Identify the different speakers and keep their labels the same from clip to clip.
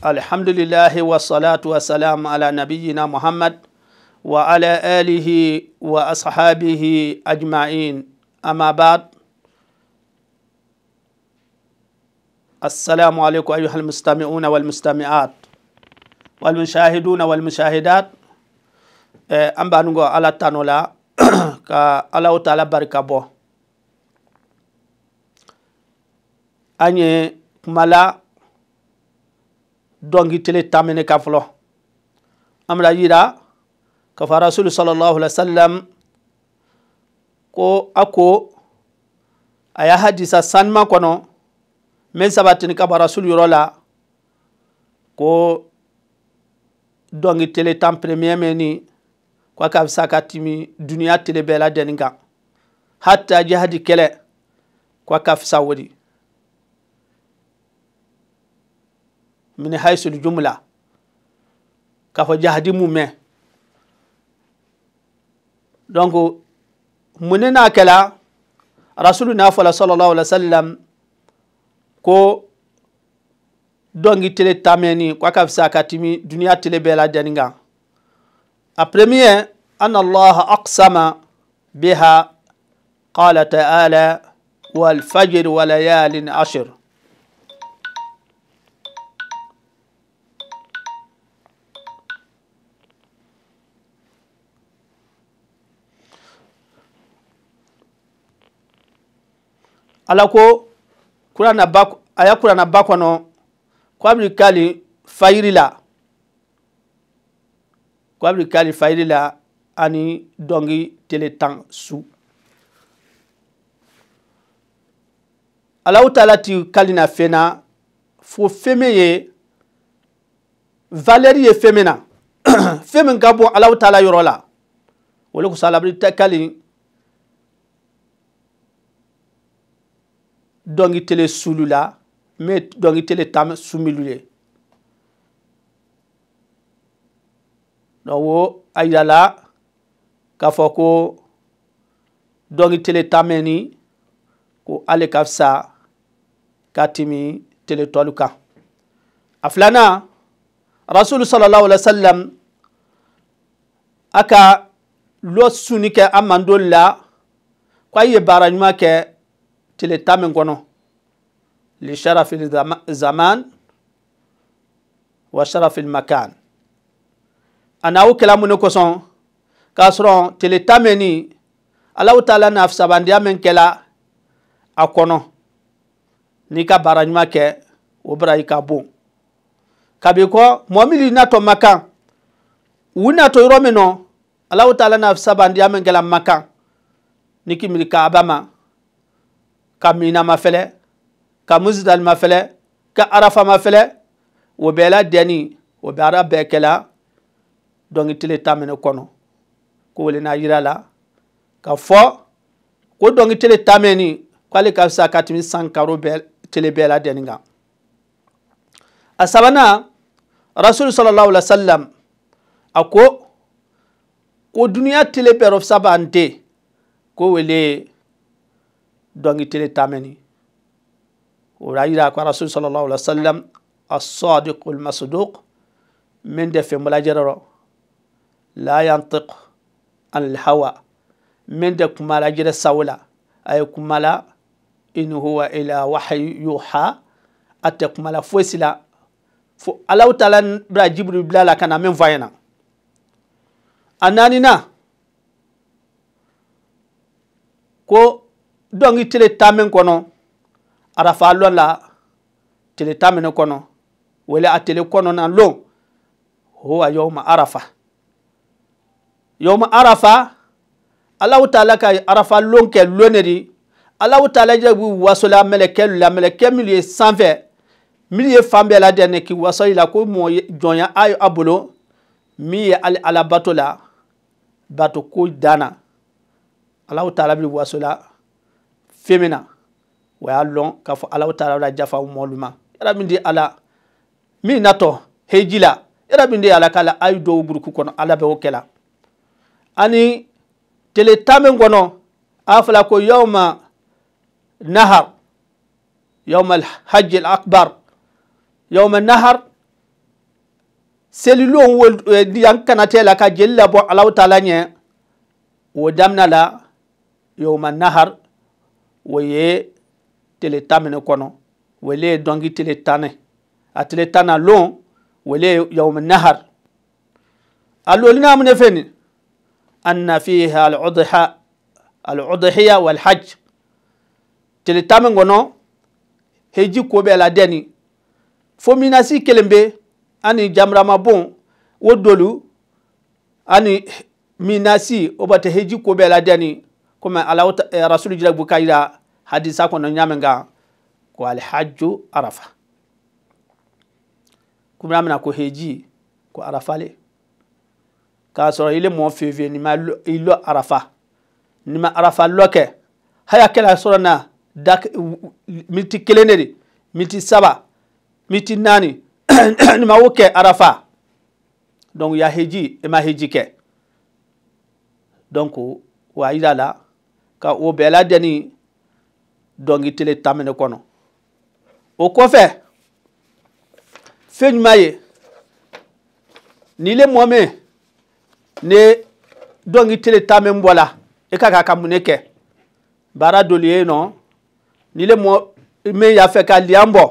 Speaker 1: الحمد لله والصلاة والسلام على نبينا محمد وعلى آله وأصحابه أجمعين أما بعد السلام عليكم أيها المستمعون والمستمعات والمشاهدون والمشاهدات an b'a nugu ala tano la ka alaw taala barika bɔ an ye kumala dongi tele tamene ka folo amra yira ka fa rasul sallallahu alaihi wasallam ko ako aya hadisa sanma kono men sabatini ka rasul yoro la ko dongi tele tam premier meni ko ka sa ka timi duniya tele bela den ga hatta jihadi kele ko ka fisa wodi min haysul jumla k'a fɔ jahadi mun mɛn donc mun ne n'a kɛla rasulu n'a fɔla sallallahu alaihi wa sallam ko dɔnki tele tamɛni ko a ka fisa ka timi duniya tele bɛɛ lajɛlen kan a premier an allah aqsama biha qala ta'ala والفجر وليال عشر ala ko kuranaba a ye kuranaba kɔnɔ kabiri kali fayiri la kali fayiri la ani dɔngi tele tan su alaw taala ti kali na fena fo feme ye valeur ye femena feme na ka bon alaw tala yɔrɔ la o de kosɔn alabiri kali. dɔnkitele sulu la min ye dɔnkitele tan sumilu ye wo a yirala k'a fɔ ko dɔnkitele tan mɛn ni ko ale ka fisa ka tɛmi tele tɔlu kan a filanan rasulu sallallahu alaihi wa sallam a ka lɔ sunni kɛ a mandoli la ko a ye baara ɲuman kɛ tile tan min kɔnɔ li sharafi zaman wa sharafi makan a n'aw kɛla mun ne kosɔn k'a sɔrɔ tile tan min ni alaw ta la nafisabandiya min kɛla a kɔnɔ n'i ka baara ɲuman kɛ o bara i ka bon kabi kɔ mɔɔ min natɔ ma kan natɔ yɔrɔ min nɔ alaw ta la nafisabandiya min kɛla ma ni kimiri kaaba ma ka mina ma fɛlɛ ka musdal ma fɛlɛ ka arafa ma fɛlɛ wo bɛɛ la dɛni wo bɛ ara bɛɛ kɛla dɔnki tile ta kɔnɔ ko wele na yira la ka fɔ ko dɔnki tele ta mɛ ni ka fisa ka tɛmɛ san tele bɛɛ la dɛni kan a sabanan rasulu sallallahu alaihi wasallam a ko ko duniya tele bɛɛ rɔ te ko wele dongi tele tameni ora yira ko rasul sallallahu alaihi wasallam as-sadiq al-masduq min defe mula jeroro la yantiq an al-hawa min de kuma la jere sawla ay kuma la in huwa ila wahyi yuha atte kuma la fosila fo alaw tala bra jibril blala kana men vayna anani na ko donc tele tan min kɔnɔ arafa lɔn la tele tan min kɔnɔ wele a tele kɔnɔna lon huwa yawma arafa yawma arafa alahu taala ka arafa lon kɛ lone di alahu taala jɛ bi wasola mɛlɛkɛ la mɛlɛkɛ minnu ye sanfɛ minnu ye fan bɛɛ ladɛnɛ k'i waso i la ko mɔ jɔnya a ye a bolo min ye ali alabato la bato ko dan alahu taala bi wasola. fɛn min na o y'a lɔn k'a fɔ alaw taara la jafa mɔlu ma e min di ala min natɔ heji la e min di ala kala ayi a ye kɔnɔ ala bɛ o kɛla ani tele tame gono kɔnɔ a fɔla ko yauma nahar yauma hajj akbar yawma nahar selilon e, yan kanatɛ la ka jeli labɔ alaw ta nye wo o la yawma nahar o ye tele tan mene kɔnɔ wele ye dɔngi tele tanɛ a tele tanna lon wele ye yawmu nahar a lolina mune feni anna fiha aludhiya aludhiya walhaj tele tan min kɔnɔ heji ko bɛ la dɛni fo minasi kelen be ani jamrama bon wo dolu ani minasi o bata heji ko bɛ la dɛni comme ala eh, rasulu jira bu kayira hadisa kono ñamenga ko alhajju arafa kumramina ko heji ko arafale le k'a sɔrɔ ile mɔ fefee ni ma i arafa ni ma arafa lɔ kɛ haya kɛla sɔrɔ na da miti kelen miti saba miti naani ni ma o arafa donc ya heji i e ma heji kɛ donc wa yira la ka o bɛɛ ladɛnni dɔnkitele tamini kɔnɔ o kɔfɛ fɛn jumɛn ye n'i le mɔ min ni dɔnkitele tamin bɔla i e ka k'a ka mun ne kɛ baara doli ye nɔ n'i le mɔ min y'a fɛ ka liyan bɔ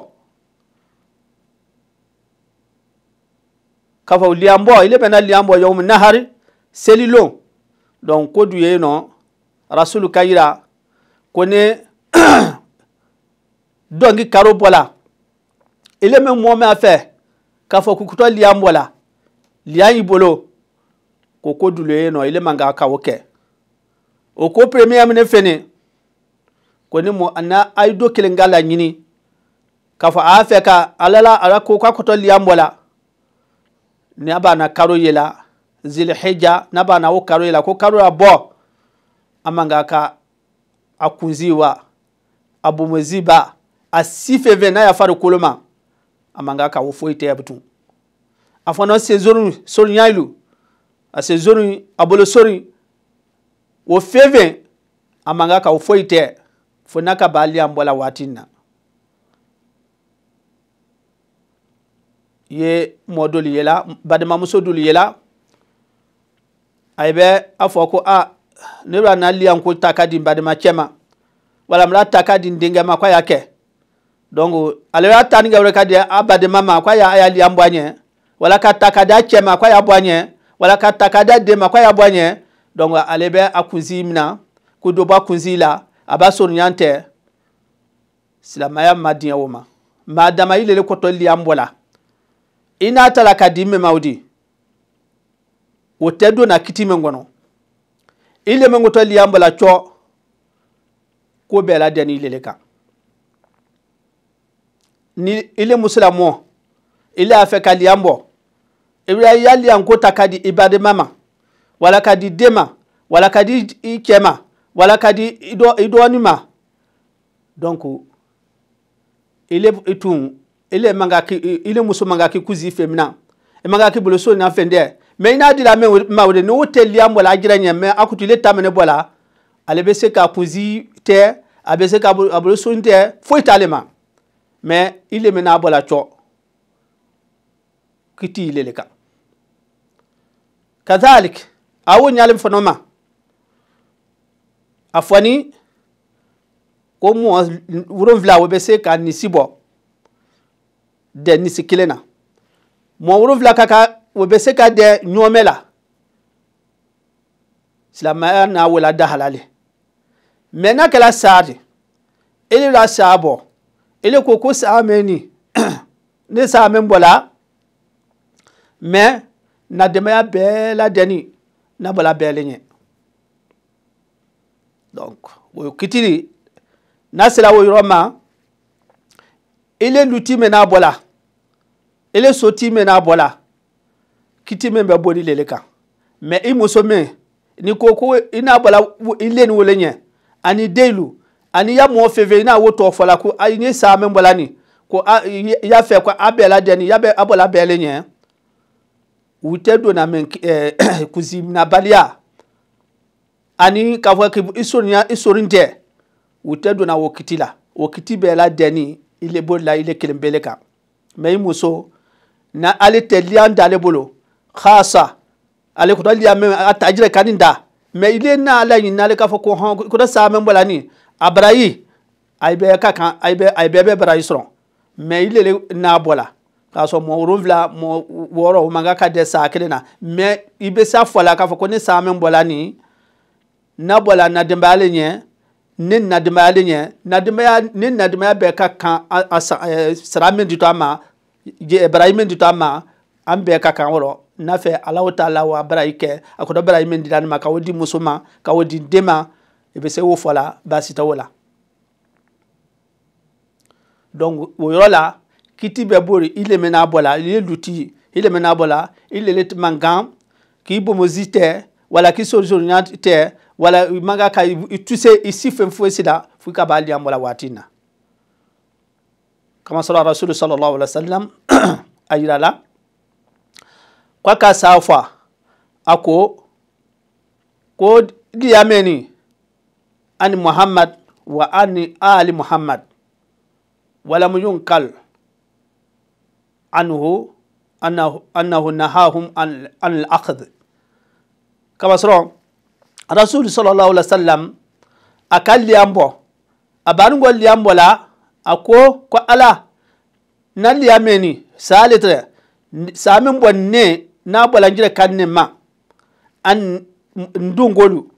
Speaker 1: k'a fɔ liyan bɔ i le bɛ na liyan bɔ yɔrɔ min na hali seli donc ko dun ye nɔ. rasulu ka kone dongi karo bɔla ile me mɔ min a fɛ k'a fɔ kukutɔ liya bɔla liya y'i bolo ko ko dulo ye nɔ ile man ka ka o kɛ o ko premier mine fene ko ni mɔ na a do kelen k'a laɲini k'a fɔ a y'a fɛ ka alala la ala ko k'a kɔtɔ liya bɔla ni a b'a na karo yela la zilihija n'a b'a na o karo yela ko karo y'a bɔ. amangaka akunziwa abomoziba asife n'a y'a fari koloma amangaka wo foyi tɛ ya bitu a fana se zonu sori ɲayilu a se zonu a bolo sori amangaka wo foyi tɛ fo n'a ye mɔ dolu yela balimamuso dolu yela a bɛ a fɔ a nebra na liyan ko taka din bademacɛ ma wala mra taka din denkɛ ma ko a y'a kɛ donc ale y'a ta ni gawure ka di a badema ma ko a y'a a liyan bɔ a wala ka ta ka di a y'a bɔ a wala ka ta ka di ma ko y'a bɔ a ɲɛ donc ale bɛ a kunsi mina ko dɔ bɔ a kunsi la a b'a sonuya tɛ silamaya ma diɲɛ o ma maa dama i lele kɔtɔ liyan bɔ la i n'a ta la ka di min ma o di o na kiti min kɔnɔ ile mengu to liyambo la cho ko be la deni ile le kan ni ile musilamo ile afe ka liyambo ibra ya liyanko ta kadi ibade mama wala kadi dema wala kadi ikema wala kadi ido idonima donc ile itun ile mangaki ile muso mangaki kuzi femina mangaki boloso na fende mɛ n'a dira mɛ ma o n'o tɛ liya mɔ la a jira ɲɛ mɛ a kutu ile ta mɛ ne bɔ la ale bɛ se ka kunzi tɛ a bɛ se ka a bolo soni tɛ foyi t'ale ma mɛ ile mɛ n'a bɔ la cɔ kiti ile le kan kadhalik awo nyale mfano ma afwani ko mɔɔ wolonfila o bɛ se ka nisi bɔ dɛ nisi kelen na mɔɔ wolonfila ka kan o bɛ se ka dɛ ɲɔmɛ la silamɛya n'a wela dahala le mɛ n'a kɛla saa de ele la saa bɔ ele ko ko saa mɛ ni ne saa mɛ bɔla mɛ na dɛmɛya bɛɛ la dɛni na bɔla bɛɛ le ɲɛ donc o ye kitiri n'a sera o yɔrɔ ma ele luti mɛ n'a bɔla ele soti mɛ n'a bɔla kiti min bɛ boli lele kan mɛ i muso min ni ko ko i n'a bɔra i le ni wele ɲɛ ani deilu ani ya mɔgɔ fɛn fɛn i n'a wo tɔ fɔla ko ayi ni saa min bɔla nin ko a y'a fɛ ko a bɛɛ la nin ya bɛ a bɔra bɛɛ le ɲɛ u tɛ donna mɛ ɛɛ eh, kusinabaliya ani k'a fɔ k'i i soniya i soni tɛ u tɛ donna o kiti la o kiti bɛɛ la nin i le boli la i le kelen bele kan mɛ i muso na ale tɛ liya d'ale bolo. khasa ale ko dali ame atajire kaninda me ile na ala yin na ale ka fɔ ko hɔn ko da sa mɛ bɔla ni abarayi ayi bɛ ka kan ayi bɛ ayi bɛ bɛ barayi sɔrɔ mɛ ile na bɔla k'a sɔrɔ mɔ wolonwula mɔ wɔɔrɔ o man kan ka dɛ sa kelen na mɛ i bɛ sa fɔ k'a fɔ ko ne sa mɛ bɔla ni na bɔla na denbaya le ɲɛ ne na denbaya le ɲɛ na denbaya ne na denbaya bɛɛ ka kan a sara min di to a ma barahima di to a ma an bɛɛ ka kan wɔrɔ nafɛ alaw t'a la wa bara i kɛ a kɔdɔ bara i min dira ni ma ka o di muso ma ka o di i e bɛ se o fɔ la baasi t'o la donc o yɔrɔ la kiti bɛ bori i leme n'a bɔ la i ye luti ye i leme n'a bɔ la i lele man kan k'i bomozi tɛ wala k'i sorisorinya tɛ wala i man kan ka i tuse i si fɛn fosi la fo i ka b'a li an bɔ la waati in na kamasɔrɔ rasulu sallallahu alaihi wa sallam la. kwaka safa ako ko giyameni ani muhammad wa ani ali muhammad ولم ينقل عنه أنه, أنه نهاهم عن, عن الأخذ كما سرون الرسول صلى الله عليه وسلم أكل ليامبو أبانو قول ليامبو لا أكو كو ألا نال لياميني سالتر سامن بو ني na bwala njire kanne ma an ndungolu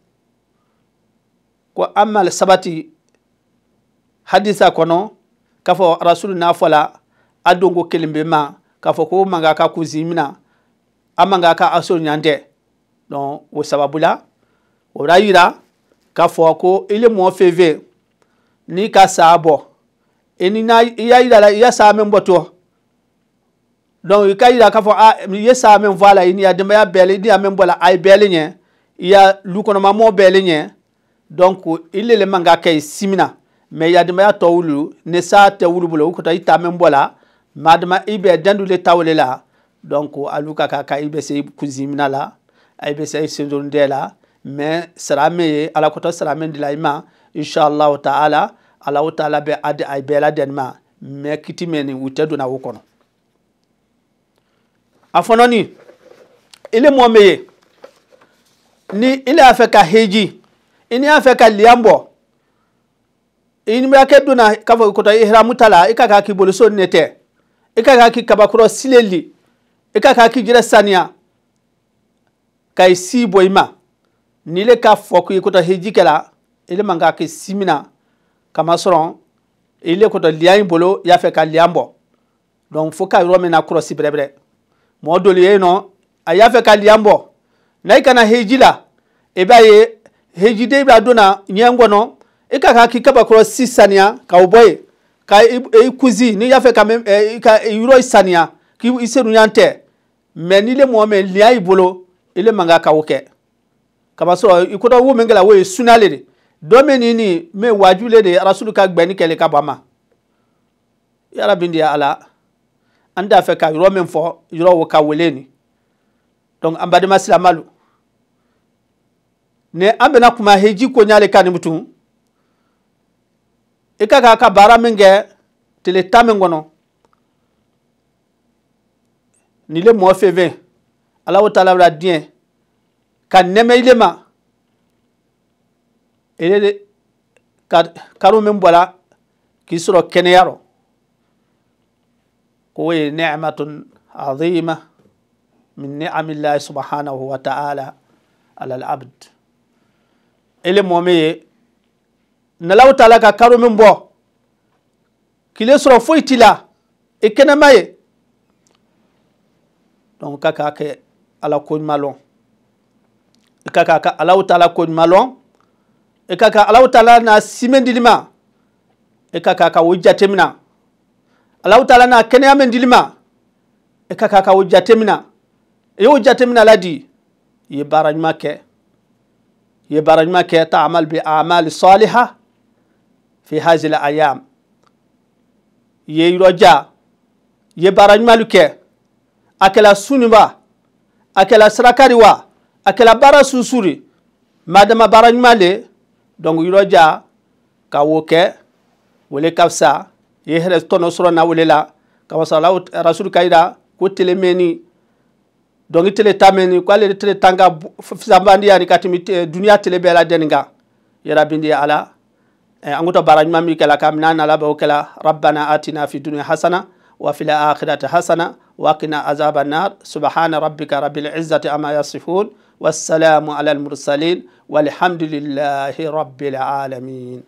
Speaker 1: ko amal sabati hadisa kono kafo rasulu na fola adongo kelimbe ma kafo ko manga ka kuzimina amanga ka aso nyande don wo sababula o rayira kafo ko ile mo feve ni ka sabo eni na iya ila ya sa memboto donc ah, i ka yira k'a fɔ a i ye saa min fɔ a la i ni ya denbaya bɛɛlen i ni ya min bɔ a la a ye bɛɛlen ɲɛ i ya lukɔnɔmamɔgɔ bɛɛlen ɲɛ donc i le le man ka kɛ i simi na mɛ i ya denbaya tɔ wulu ni saa tɛ wulu bolo o kɔtɔ i ta min bɔ a la madama i bɛ dandu le taw le la donc alu ka kan ka i bɛ se i kunsimina la i bɛ se i sendonidɛ la mɛ sara min ye ala kɔtɔ sara min dila i ma inshallah taala ala taala bɛ a di a bɛɛ la dɛnni ma mɛ kiti mɛ nin u tɛ donna o kɔnɔ. afanani ile mɔmeye ni ile fɛ ka heji a fɛ ka liambɔ ini bɛ kɛ donna k'a fɔ kɔtɔ ihramu ta la i ka k'a k'i bolo so ne tɛ i ka k'a k'i kabakɔrɔ sileli i ka k'a k'i jɛrɛ saniya ka i si bɔ i ma ni ile ka fɔ k'i kɔtɔ heji kɛla ile man k'a ki si min na kamasɔrɔ ile kɔtɔ liya in bolo i y'a fɛ ka liya bɔ donc fo ka yɔrɔ min na kɔrɔsi bɛrɛbɛrɛ modol yeno ayafe kaliyambo naikana hejila ebaye hejide ibra dona nyangono ika ka kikaba kro sisania ka uboye ka e kuzi ni yafe ka e, ka euro isania ki iseru yante menile mo me liya ibolo ile manga ka woke kaba so ikodo wo mengela wo sunale de domeni ni me wajule de rasulu ka gbeni kele ka bama ya rabbi ndi ala an t'a fɛ ka yɔrɔ min fɔ yɔrɔ ka wele ni donc an badenma silamalu ne an bɛna kuma heji koɲale kan ni mutum i e ka k'a ka baara min kɛ tile tan min kɔnɔ ni le mɔɔ fɛnfɛn ala wo ta la bila diɲɛ ka nɛmɛ ile ma ele ka karo min bɔra k'i sɔrɔ kɛnɛya rɔ كوي نعمة عظيمة من نعم الله سبحانه وتعالى على العبد إلي مومي نلو تلقى كارو من بو كلي سرو فويتلا إكنا ماي دونك كاكا على كون مالون إكاكا على تلا كون مالون إكاكا على تلا ناسيمن دلما إكاكا وجاتمنا alahu taala na kɛnɛya mɛn dili ma e ka kan ka o jatemina i e y'o jatemina ladi i ye baara ɲuman kɛ i ye baara ɲuman kɛ taamal bi amal saliha fi hazil ayam ye yɔrɔja ye baara ɲumanlu kɛ a kɛla suni wa a susuri madama baara ɲuman le donc yɔrɔja ka wo kɛ ye hɛrɛ tɔnɔ sɔrɔ na wele la kabasalaw rasul kayira ko tele mɛni dɔnki tele ta mɛni ko ale tele tan ka sanbandi yani ka tɛmi duniya tele bɛɛ la dɛni kan yarabindi ala an kuta baara ɲuman min kɛla ka mina na labɛn o kɛla rabbana atina fi dunya hasana wa fil akhirati hasana wa qina azaban nar subhana rabbika rabbil izzati amma yasifun wassalamu ala al mursalin walhamdulillahi rabbil alamin